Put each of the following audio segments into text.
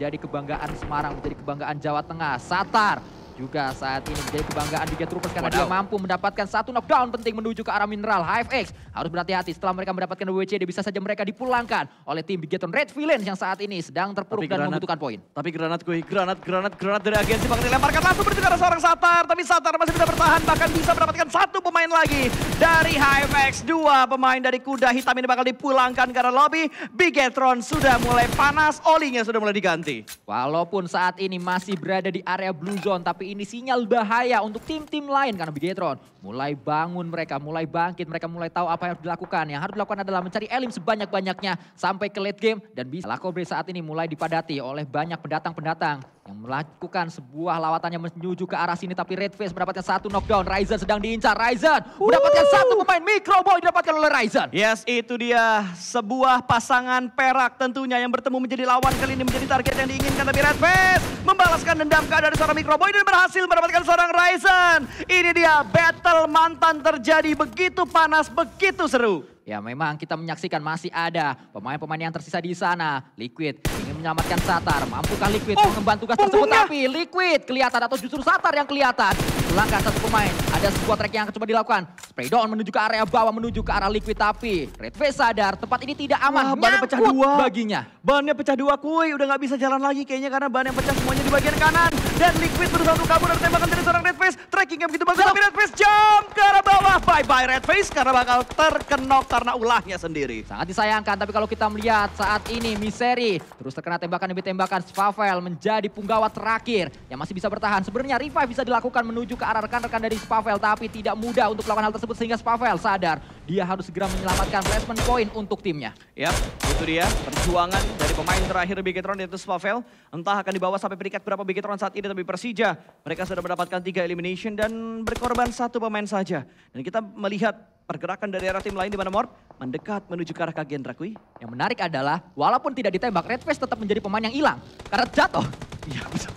Jadi kebanggaan Semarang, menjadi kebanggaan Jawa Tengah. Satar juga saat ini menjadi kebanggaan di Troopers karena Wadaw. dia mampu mendapatkan satu knockdown penting menuju ke arah mineral HFX. Harus berhati-hati setelah mereka mendapatkan WC dia bisa saja mereka dipulangkan oleh tim Bigetron Red Villains yang saat ini sedang terpuruk dan granat, membutuhkan poin. Tapi granat gue, granat, granat, granat dari agensi bakal dilemparkan langsung arah seorang Satar. Tapi Satar masih bisa bertahan bahkan bisa mendapatkan satu pemain lagi dari HFX. Dua pemain dari kuda hitam ini bakal dipulangkan karena lobby Bigetron sudah mulai panas, olinya sudah mulai diganti. Walaupun saat ini masih berada di area blue zone tapi ini sinyal bahaya untuk tim-tim lain karena Bigetron mulai bangun mereka, mulai bangkit, mereka mulai tahu apa yang harus dilakukan. Yang harus dilakukan adalah mencari elim sebanyak-banyaknya sampai ke late game dan bisa. Lakobre saat ini mulai dipadati oleh banyak pendatang-pendatang yang melakukan sebuah lawatannya menuju ke arah sini tapi Red Face mendapatkan satu knockdown. Ryzen sedang diincar. Ryzen mendapatkan satu pemain Micro Boy didapatkan oleh Ryzen. Yes, itu dia sebuah pasangan perak tentunya yang bertemu menjadi lawan kali ini menjadi target yang diinginkan tapi Red Face membalaskan dendam dari seorang Microboy dan berhasil mendapatkan seorang Ryzen. Ini dia battle mantan terjadi begitu panas, begitu seru. Ya memang kita menyaksikan masih ada pemain-pemain yang tersisa di sana. Liquid ingin menyelamatkan Satar. Mampukah Liquid oh, mengemban tugas tersebut? Tapi Liquid kelihatan atau justru Satar yang kelihatan. Langkah satu pemain. Ada sebuah track yang akan coba dilakukan. Spray down menuju ke area bawah, menuju ke arah Liquid. Tapi Red V sadar tempat ini tidak aman. Wah, bannya pecah dua. baginya. Bannya pecah dua kuy. Udah gak bisa jalan lagi kayaknya karena ban yang pecah semuanya di bagian kanan. Dan Liquid berusaha untuk kabur dari tembakan dari seorang Red Face. Trackingnya begitu bagus. Tapi Red Face jump ke arah bawah. Bye-bye Red Face karena bakal terkenok karena ulahnya sendiri. Sangat disayangkan, tapi kalau kita melihat saat ini Miseri terus terkena tembakan demi tembakan. Spavel menjadi punggawa terakhir yang masih bisa bertahan. Sebenarnya revive bisa dilakukan menuju ke arah rekan-rekan dari Spavel, tapi tidak mudah untuk melakukan hal tersebut sehingga Spavel sadar dia harus segera menyelamatkan placement point untuk timnya. Ya, itu dia perjuangan dari pemain terakhir Bigetron yaitu Spavel. Entah akan dibawa sampai peringkat berapa Bigetron saat ini, tapi Persija mereka sudah mendapatkan tiga elimination dan berkorban satu pemain saja. Dan kita melihat Pergerakan dari arah tim lain di mana Morp mendekat menuju ke arah kagian kui. Yang menarik adalah walaupun tidak ditembak, Red Face tetap menjadi pemain yang hilang karena jatuh. Iya betul.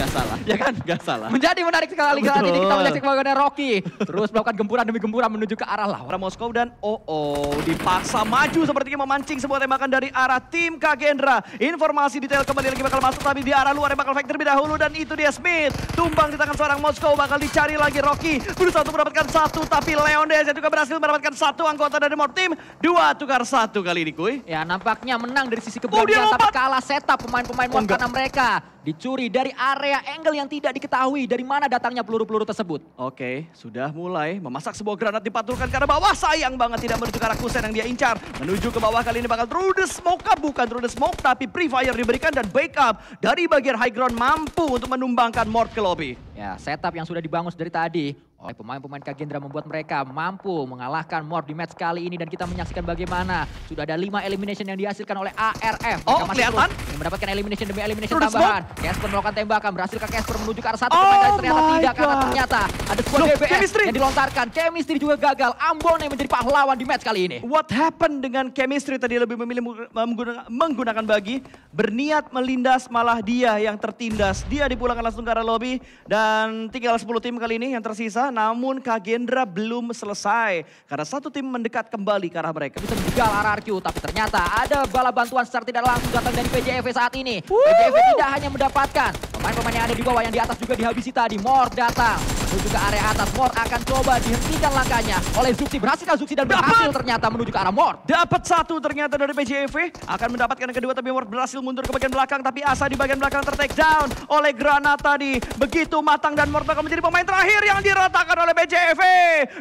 Gak salah. Ya kan? Gak salah. Menjadi menarik sekali saat ini kita menyaksikan bagaimana Rocky. Terus melakukan gempuran demi gempuran menuju ke arah lawan. Moskow dan oh oh dipaksa maju sepertinya memancing sebuah tembakan dari arah tim Kagendra. Informasi detail kembali lagi bakal masuk tapi di arah luar yang bakal Factor terlebih dahulu dan itu dia Smith. Tumbang di tangan seorang Moskow bakal dicari lagi Rocky. Berusaha untuk mendapatkan satu tapi Leon Deza juga berhasil mendapatkan satu anggota dari Mort Team. Dua tukar satu kali ini Kuy. Ya nampaknya menang dari sisi keberanian oh, tapi kalah setup pemain-pemain Mort oh, mereka Dicuri dari area angle yang tidak diketahui dari mana datangnya peluru-peluru tersebut. Oke, sudah mulai memasak sebuah granat dipatulkan ke arah bawah. Sayang banget tidak menuju ke arah kusen yang dia incar. Menuju ke bawah kali ini bakal through the smoke up. Bukan through the smoke tapi pre-fire diberikan dan backup dari bagian high ground mampu untuk menumbangkan Mort ke lobby. Ya, setup yang sudah dibangun dari tadi oleh pemain-pemain Kagendra membuat mereka mampu mengalahkan Mort di match kali ini dan kita menyaksikan bagaimana sudah ada 5 elimination yang dihasilkan oleh ARF. oh, kelihatan mendapatkan elimination demi elimination Terus tambahan. Smoke. Casper melakukan tembakan, ke Casper menuju ke arah satu oh pemain ternyata tidak karena ternyata ada sebuah DBS chemistry. yang dilontarkan. Chemistry juga gagal. Ambon yang menjadi pahlawan di match kali ini. What happened dengan chemistry tadi lebih memilih menggunakan, menggunakan bagi, berniat melindas malah dia yang tertindas. Dia dipulangkan langsung ke arah lobby dan tinggal 10 tim kali ini yang tersisa. Namun Kagendra belum selesai karena satu tim mendekat kembali ke arah mereka. Bisa menjegal arah RQ tapi ternyata ada bala bantuan secara tidak langsung datang dari PJF sampai saat ini. BJV tidak hanya mendapatkan pemain-pemain yang ada di bawah yang di atas juga dihabisi tadi. Mor datang menuju ke area atas. Mor akan coba dihentikan langkahnya oleh Zuxi. berhasil Zuxi dan berhasil Dapat. ternyata menuju ke arah Mor. Dapat satu ternyata dari BJV. Akan mendapatkan yang kedua tapi Mor berhasil mundur ke bagian belakang. Tapi Asa di bagian belakang tertake down oleh Granat tadi. Begitu matang dan Mor bakal menjadi pemain terakhir yang diratakan oleh BJV.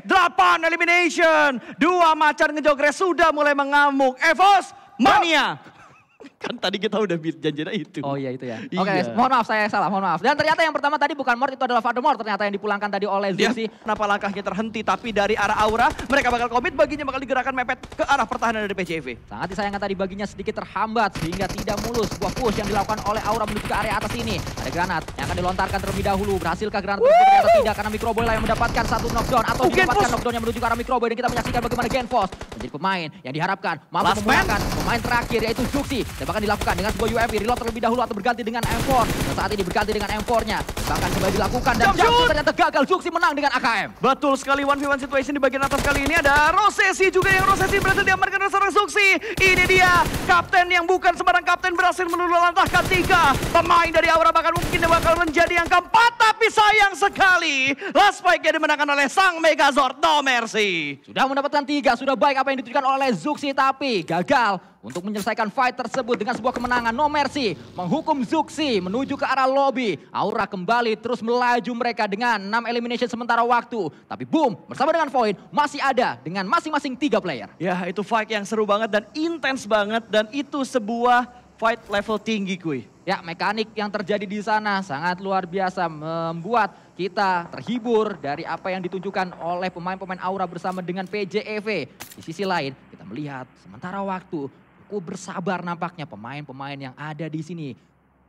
Delapan elimination. Dua macan ngejogres sudah mulai mengamuk. Evos Mania kan tadi kita udah janjinya itu. Oh iya itu ya. Iya. Oke, okay, iya. mohon maaf saya salah, mohon maaf. Dan ternyata yang pertama tadi bukan Mort, itu adalah mort. ternyata yang dipulangkan tadi oleh iya. Zizi. Ya, kenapa langkahnya terhenti, tapi dari arah Aura, mereka bakal komit, baginya bakal digerakkan mepet ke arah pertahanan dari PCV. Sangat disayangkan tadi baginya sedikit terhambat, sehingga tidak mulus. buah push yang dilakukan oleh Aura menuju ke area atas ini. Ada granat yang akan dilontarkan terlebih dahulu. Berhasilkah granat itu? Ternyata tidak, karena Microboy lah yang mendapatkan satu knockdown. Atau oh, mendapatkan knockdown yang menuju ke arah Microboy. Dan kita menyaksikan bagaimana Genfos menjadi pemain yang diharapkan mampu memenangkan pemain terakhir yaitu Juxi bahkan dilakukan dengan sebuah UMP, reload terlebih dahulu atau berganti dengan M4. nah, saat ini berganti dengan M4-nya. Bahkan kembali dilakukan dan Jump Juxi ternyata gagal. Juxi menang dengan AKM. Betul sekali 1v1 situation di bagian atas kali ini ada Rosesi juga yang Rosesi berhasil diamankan oleh seorang Juxi. Ini dia kapten yang bukan sembarang kapten berhasil lantah ketiga pemain dari Aura bahkan mungkin dia bakal menjadi yang keempat tapi sayang sekali last fight yang dimenangkan oleh sang Megazord No Mercy. Sudah mendapatkan tiga, sudah baik apa yang ditunjukkan oleh Zuxi tapi gagal untuk menyelesaikan fight tersebut dengan sebuah kemenangan. No Mercy menghukum Zuxi menuju ke arah lobby. Aura kembali terus melaju mereka dengan 6 elimination sementara waktu. Tapi boom bersama dengan Void masih ada dengan masing-masing tiga player. Ya itu fight yang seru banget dan intens banget dan itu sebuah fight level tinggi kuy. Ya mekanik yang terjadi di sana sangat luar biasa membuat kita terhibur dari apa yang ditunjukkan oleh pemain-pemain Aura bersama dengan PJEV. Di sisi lain, kita melihat sementara waktu aku bersabar nampaknya pemain-pemain yang ada di sini.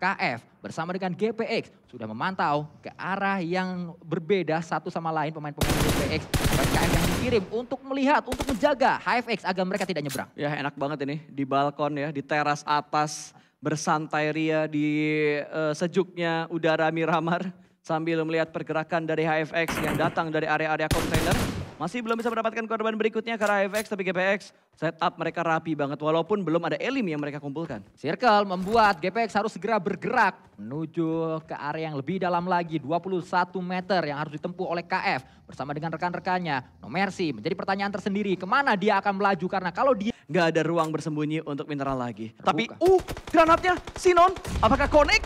KF bersama dengan GPX sudah memantau ke arah yang berbeda satu sama lain pemain-pemain GPX. KF yang dikirim untuk melihat, untuk menjaga HFX agar mereka tidak nyebrang. Ya enak banget ini di balkon ya, di teras atas bersantai ria di uh, sejuknya udara miramar sambil melihat pergerakan dari HFX yang datang dari area-area kontainer. -area masih belum bisa mendapatkan korban berikutnya karena FX tapi GPX setup mereka rapi banget walaupun belum ada elim yang mereka kumpulkan. Circle membuat GPX harus segera bergerak menuju ke area yang lebih dalam lagi 21 meter yang harus ditempuh oleh KF bersama dengan rekan-rekannya. No Mercy menjadi pertanyaan tersendiri kemana dia akan melaju karena kalau dia nggak ada ruang bersembunyi untuk mineral lagi. Terbuka. Tapi uh granatnya Sinon apakah connect?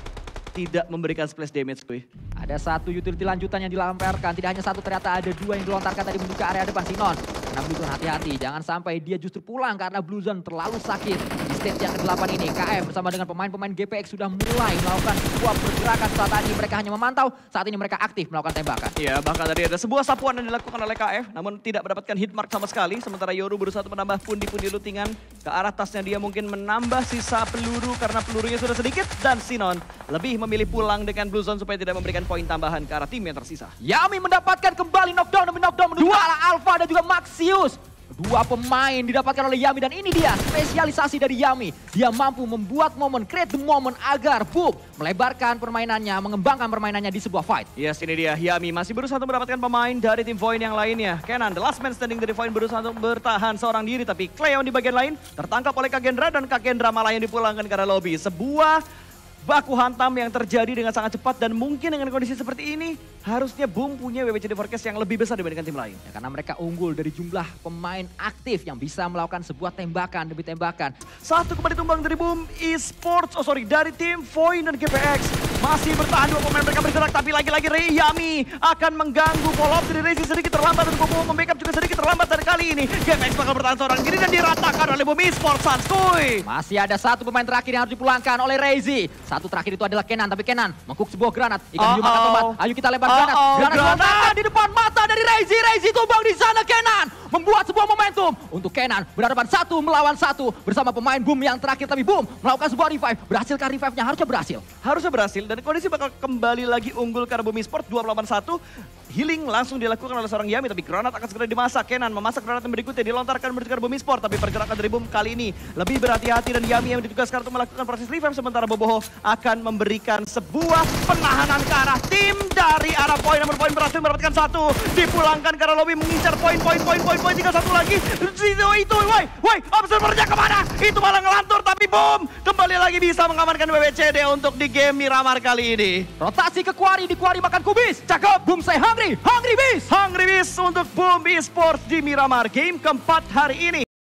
Tidak memberikan splash damage kuy. Ada satu utility lanjutan yang dilamparkan. Tidak hanya satu, ternyata ada dua yang dilontarkan tadi menuju ke area depan. Sinon karena Blue hati-hati, jangan sampai dia justru pulang karena Blue terlalu sakit. Di stage yang ke-8 ini, KM bersama dengan pemain-pemain GPX sudah mulai melakukan sebuah pergerakan. Saat tadi mereka hanya memantau, saat ini mereka aktif melakukan tembakan. Iya, bahkan tadi ada sebuah sapuan yang dilakukan oleh KF, namun tidak mendapatkan hit mark sama sekali. Sementara Yoru berusaha menambah pundi-pundi lutingan ke arah tasnya dia mungkin menambah sisa peluru karena pelurunya sudah sedikit. Dan Sinon lebih memilih pulang dengan Blue supaya tidak memberikan poin tambahan ke arah tim yang tersisa. Yami mendapatkan kembali knockdown demi knockdown menuju Alpha dan juga Maxi Cassius. Dua pemain didapatkan oleh Yami dan ini dia spesialisasi dari Yami. Dia mampu membuat momen, create the moment agar Book melebarkan permainannya, mengembangkan permainannya di sebuah fight. Yes, ini dia Yami masih berusaha untuk mendapatkan pemain dari tim Void yang lainnya. Kenan, the last man standing dari Void berusaha untuk bertahan seorang diri. Tapi Cleon di bagian lain tertangkap oleh Kagendra dan Kagendra malah yang dipulangkan karena lobby. Sebuah baku hantam yang terjadi dengan sangat cepat dan mungkin dengan kondisi seperti ini harusnya Boom punya WWCD Forecast yang lebih besar dibandingkan tim lain. Ya, karena mereka unggul dari jumlah pemain aktif yang bisa melakukan sebuah tembakan demi tembakan. Satu kembali tumbang dari Boom Esports, oh sorry dari tim Void dan GPX. Masih bertahan dua pemain mereka bergerak tapi lagi-lagi Rei Yami akan mengganggu follow up dari Rezi sedikit terlambat dan Bobo membackup juga sedikit terlambat dari kali ini GPX bakal bertahan seorang diri dan diratakan oleh Boom Esports Sanskui. Masih ada satu pemain terakhir yang harus dipulangkan oleh Rezi. Satu terakhir itu adalah Kenan, tapi Kenan mengkuk sebuah granat. Ikan hiu oh tempat. Ayo kita lempar granat. Oh granat, granat. di depan mata dari Reizi. Reizi tumbang di sana Kenan membuat sebuah momentum untuk Kenan berhadapan satu melawan satu bersama pemain Boom yang terakhir tapi Boom melakukan sebuah revive. Berhasilkah revive-nya? Harusnya berhasil. Harusnya berhasil dan kondisi bakal kembali lagi unggul karena Bumi Sport 2 melawan 1. Healing langsung dilakukan oleh seorang Yami tapi granat akan segera dimasak. Kenan memasak granat yang berikutnya dilontarkan menuju ke Bumi Sport tapi pergerakan dari Boom kali ini lebih berhati-hati dan Yami yang ditugaskan untuk melakukan proses revive sementara Boboho akan memberikan sebuah penahanan ke arah tim dari arah poin namun poin berhasil mendapatkan satu dipulangkan karena Lobby mengincar poin poin poin poin Boy tinggal satu lagi. Itu, itu, woi, woi, observernya kemana? Itu malah ngelantur tapi boom. Kembali lagi bisa mengamankan WWCD untuk di game Miramar kali ini. Rotasi ke Kuari, di Kuari makan kubis. Cakep, boom saya hungry, hungry bis. Hungry bis untuk boom esports di Miramar game keempat hari ini.